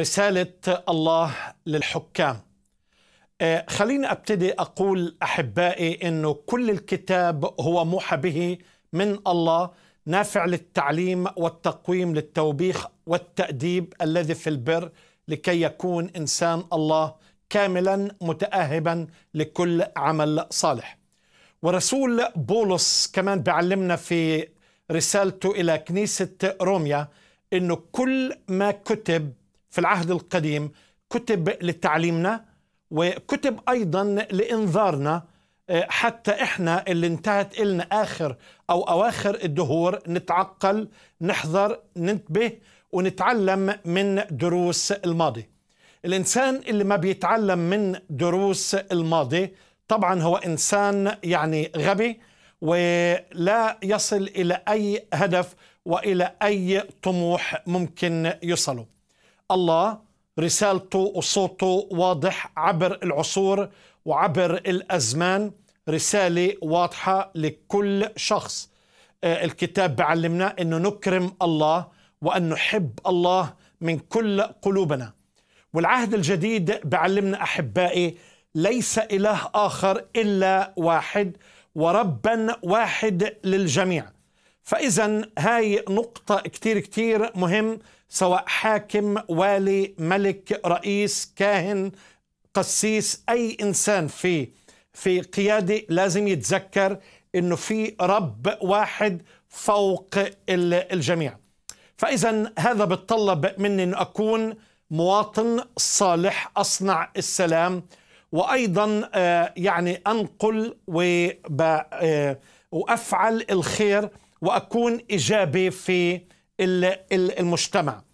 رسالة الله للحكام آه، خليني أبتدي أقول أحبائي أنه كل الكتاب هو موحى به من الله نافع للتعليم والتقويم للتوبيخ والتأديب الذي في البر لكي يكون إنسان الله كاملا متأهبا لكل عمل صالح ورسول بولس كمان بعلمنا في رسالته إلى كنيسة روميا أنه كل ما كتب في العهد القديم كتب لتعليمنا وكتب أيضا لإنذارنا آه، حتى إحنا اللي انتهت إلنا آخر أو أواخر الدهور نتعقل نحذر ننتبه ونتعلم من دروس الماضي الإنسان اللي ما بيتعلم من دروس الماضي طبعا هو إنسان يعني غبي ولا يصل إلى أي هدف وإلى أي طموح ممكن يصله الله رسالته وصوته واضح عبر العصور وعبر الازمان رساله واضحه لكل شخص آه، الكتاب بعلمنا انه نكرم الله وان نحب الله من كل قلوبنا والعهد الجديد بعلمنا احبائي ليس اله اخر الا واحد وربا واحد للجميع فإذا هاي نقطة كتير كتير مهم سواء حاكم والي ملك رئيس كاهن قسيس أي إنسان في في قيادة لازم يتذكر إنه في رب واحد فوق الجميع فإذا هذا بتطلب مني أن أكون مواطن صالح أصنع السلام وأيضا آه، يعني أنقل آه، وأفعل الخير واكون ايجابي في المجتمع